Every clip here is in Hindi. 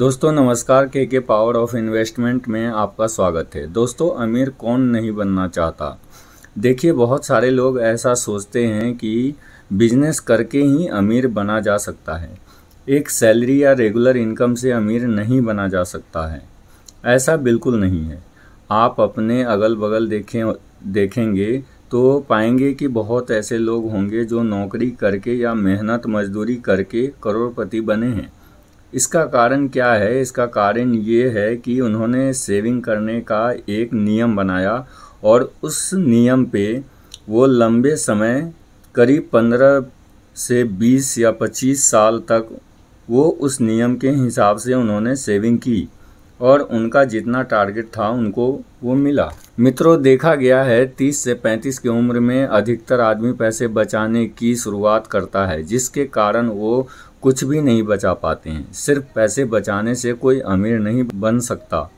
दोस्तों नमस्कार के के पावर ऑफ इन्वेस्टमेंट में आपका स्वागत है दोस्तों अमीर कौन नहीं बनना चाहता देखिए बहुत सारे लोग ऐसा सोचते हैं कि बिजनेस करके ही अमीर बना जा सकता है एक सैलरी या रेगुलर इनकम से अमीर नहीं बना जा सकता है ऐसा बिल्कुल नहीं है आप अपने अगल बगल देखें देखेंगे तो पाएंगे कि बहुत ऐसे लोग होंगे जो नौकरी करके या मेहनत मजदूरी करके करोड़पति बने हैं इसका कारण क्या है इसका कारण ये है कि उन्होंने सेविंग करने का एक नियम बनाया और उस नियम पे वो लंबे समय करीब पंद्रह से बीस या पच्चीस साल तक वो उस नियम के हिसाब से उन्होंने सेविंग की और उनका जितना टारगेट था उनको वो मिला मित्रों देखा गया है 30 से 35 की उम्र में अधिकतर आदमी पैसे बचाने की शुरुआत करता है जिसके कारण वो कुछ भी नहीं बचा पाते हैं सिर्फ पैसे बचाने से कोई अमीर नहीं बन सकता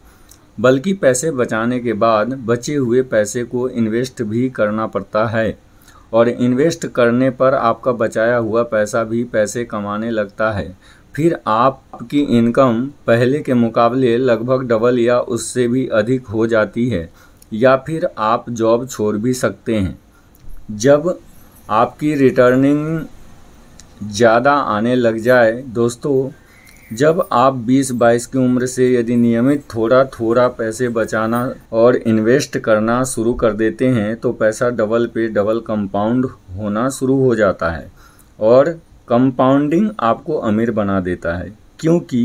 बल्कि पैसे बचाने के बाद बचे हुए पैसे को इन्वेस्ट भी करना पड़ता है और इन्वेस्ट करने पर आपका बचाया हुआ पैसा भी पैसे कमाने लगता है फिर आपकी इनकम पहले के मुकाबले लगभग डबल या उससे भी अधिक हो जाती है या फिर आप जॉब छोड़ भी सकते हैं जब आपकी रिटर्निंग ज़्यादा आने लग जाए दोस्तों जब आप 20-22 की उम्र से यदि नियमित थोड़ा थोड़ा पैसे बचाना और इन्वेस्ट करना शुरू कर देते हैं तो पैसा डबल पे डबल कंपाउंड होना शुरू हो जाता है और कंपाउंडिंग आपको अमीर बना देता है क्योंकि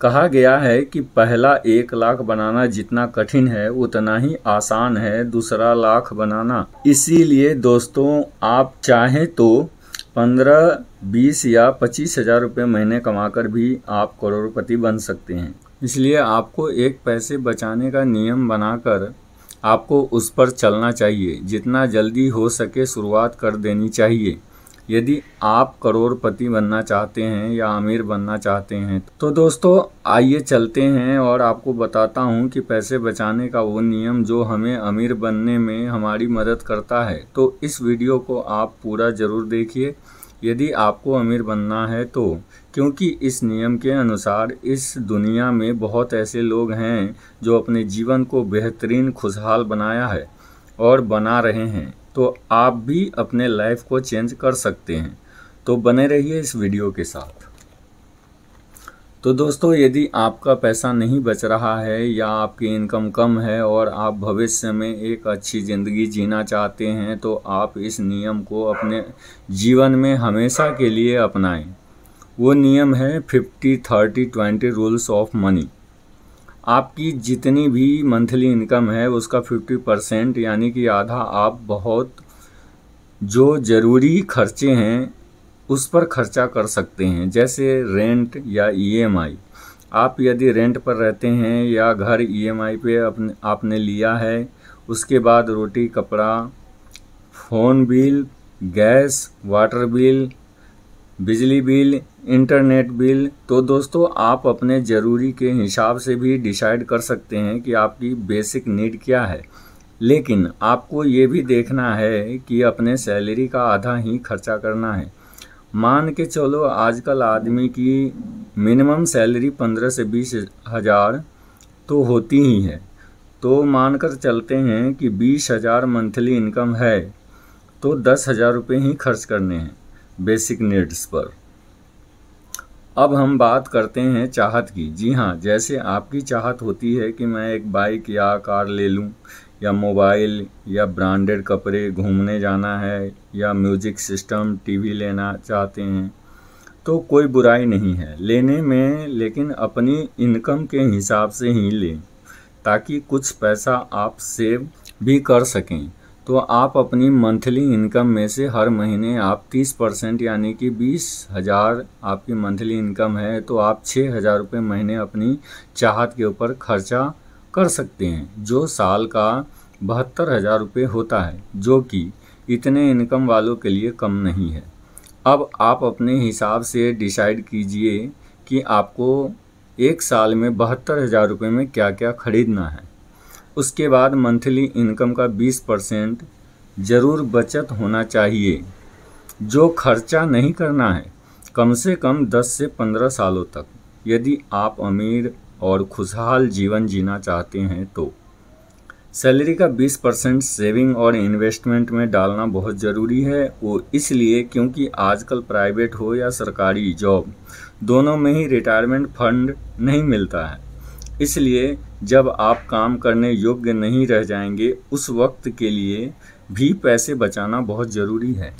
कहा गया है कि पहला एक लाख बनाना जितना कठिन है उतना ही आसान है दूसरा लाख बनाना इसीलिए दोस्तों आप चाहें तो पंद्रह बीस या पच्चीस हज़ार रुपये महीने कमाकर भी आप करोड़पति बन सकते हैं इसलिए आपको एक पैसे बचाने का नियम बनाकर आपको उस पर चलना चाहिए जितना जल्दी हो सके शुरुआत कर देनी चाहिए यदि आप करोड़पति बनना चाहते हैं या अमीर बनना चाहते हैं तो दोस्तों आइए चलते हैं और आपको बताता हूँ कि पैसे बचाने का वो नियम जो हमें अमीर बनने में हमारी मदद करता है तो इस वीडियो को आप पूरा ज़रूर देखिए यदि आपको अमीर बनना है तो क्योंकि इस नियम के अनुसार इस दुनिया में बहुत ऐसे लोग हैं जो अपने जीवन को बेहतरीन खुशहाल बनाया है और बना रहे हैं तो आप भी अपने लाइफ को चेंज कर सकते हैं तो बने रहिए इस वीडियो के साथ तो दोस्तों यदि आपका पैसा नहीं बच रहा है या आपकी इनकम कम है और आप भविष्य में एक अच्छी ज़िंदगी जीना चाहते हैं तो आप इस नियम को अपने जीवन में हमेशा के लिए अपनाएं वो नियम है fifty thirty twenty rules of money आपकी जितनी भी मंथली इनकम है उसका फिफ्टी परसेंट यानी कि आधा आप बहुत जो ज़रूरी खर्चे हैं उस पर खर्चा कर सकते हैं जैसे रेंट या ईएमआई e आप यदि रेंट पर रहते हैं या घर ईएमआई e पे अपने आपने लिया है उसके बाद रोटी कपड़ा phone bill gas water bill बिजली बिल इंटरनेट बिल तो दोस्तों आप अपने ज़रूरी के हिसाब से भी डिसाइड कर सकते हैं कि आपकी बेसिक नीड क्या है लेकिन आपको ये भी देखना है कि अपने सैलरी का आधा ही खर्चा करना है मान के चलो आजकल आदमी की मिनिमम सैलरी पंद्रह से बीस हज़ार तो होती ही है तो मानकर चलते हैं कि बीस हज़ार मंथली इनकम है तो दस हज़ार रुपये ही खर्च करने हैं बेसिक नीड्स पर अब हम बात करते हैं चाहत की जी हाँ जैसे आपकी चाहत होती है कि मैं एक बाइक या कार ले लूँ या मोबाइल या ब्रांडेड कपड़े घूमने जाना है या म्यूजिक सिस्टम टीवी लेना चाहते हैं तो कोई बुराई नहीं है लेने में लेकिन अपनी इनकम के हिसाब से ही लें ताकि कुछ पैसा आप सेव भी कर सकें तो आप अपनी मंथली इनकम में से हर महीने आप 30 परसेंट यानी कि बीस हज़ार आपकी मंथली इनकम है तो आप छः हज़ार रुपये महीने अपनी चाहत के ऊपर खर्चा कर सकते हैं जो साल का बहत्तर हज़ार रुपये होता है जो कि इतने इनकम वालों के लिए कम नहीं है अब आप अपने हिसाब से डिसाइड कीजिए कि आपको एक साल में बहत्तर हज़ार रुपये में क्या क्या ख़रीदना है उसके बाद मंथली इनकम का 20 परसेंट ज़रूर बचत होना चाहिए जो खर्चा नहीं करना है कम से कम 10 से 15 सालों तक यदि आप अमीर और खुशहाल जीवन जीना चाहते हैं तो सैलरी का 20 परसेंट सेविंग और इन्वेस्टमेंट में डालना बहुत ज़रूरी है वो इसलिए क्योंकि आजकल प्राइवेट हो या सरकारी जॉब दोनों में ही रिटायरमेंट फंड नहीं मिलता है इसलिए जब आप काम करने योग्य नहीं रह जाएंगे उस वक्त के लिए भी पैसे बचाना बहुत ज़रूरी है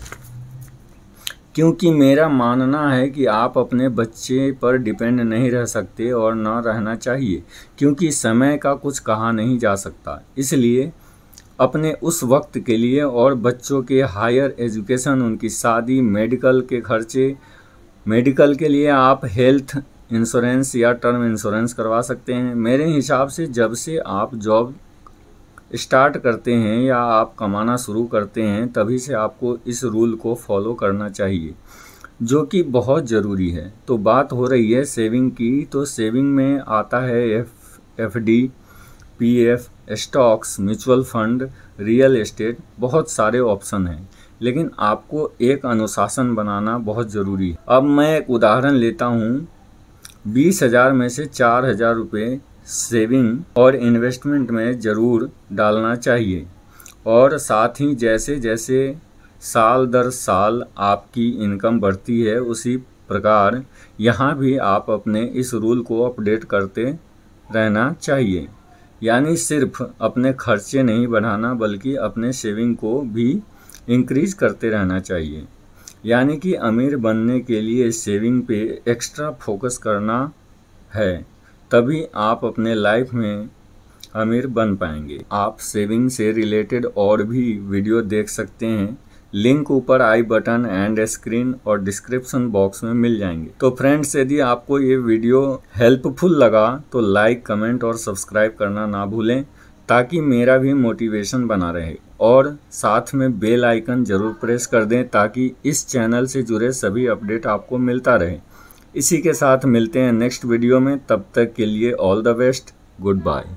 क्योंकि मेरा मानना है कि आप अपने बच्चे पर डिपेंड नहीं रह सकते और ना रहना चाहिए क्योंकि समय का कुछ कहा नहीं जा सकता इसलिए अपने उस वक्त के लिए और बच्चों के हायर एजुकेशन उनकी शादी मेडिकल के खर्चे मेडिकल के लिए आप हेल्थ इंश्योरेंस या टर्म इंश्योरेंस करवा सकते हैं मेरे हिसाब से जब से आप जॉब स्टार्ट करते हैं या आप कमाना शुरू करते हैं तभी से आपको इस रूल को फॉलो करना चाहिए जो कि बहुत ज़रूरी है तो बात हो रही है सेविंग की तो सेविंग में आता है F F D P F stocks mutual fund real estate बहुत सारे ऑप्शन हैं लेकिन आपको एक अनुशासन बनाना बहुत ज़रूरी है अब मैं एक उदाहरण लेता हूँ बीस हजार में से चार हजार रुपये सेविंग और इन्वेस्टमेंट में ज़रूर डालना चाहिए और साथ ही जैसे जैसे साल दर साल आपकी इनकम बढ़ती है उसी प्रकार यहाँ भी आप अपने इस रूल को अपडेट करते रहना चाहिए यानी सिर्फ अपने खर्चे नहीं बढ़ाना बल्कि अपने सेविंग को भी इंक्रीज करते रहना चाहिए यानी कि अमीर बनने के लिए सेविंग पे एक्स्ट्रा फोकस करना है तभी आप अपने लाइफ में अमीर बन पाएंगे आप सेविंग से रिलेटेड और भी वीडियो देख सकते हैं लिंक ऊपर आई बटन एंड स्क्रीन और डिस्क्रिप्शन बॉक्स में मिल जाएंगे तो फ्रेंड्स यदि आपको ये वीडियो हेल्पफुल लगा तो लाइक कमेंट और सब्सक्राइब करना ना भूलें ताकि मेरा भी मोटिवेशन बना रहे और साथ में बेल आइकन ज़रूर प्रेस कर दें ताकि इस चैनल से जुड़े सभी अपडेट आपको मिलता रहे इसी के साथ मिलते हैं नेक्स्ट वीडियो में तब तक के लिए all the best good bye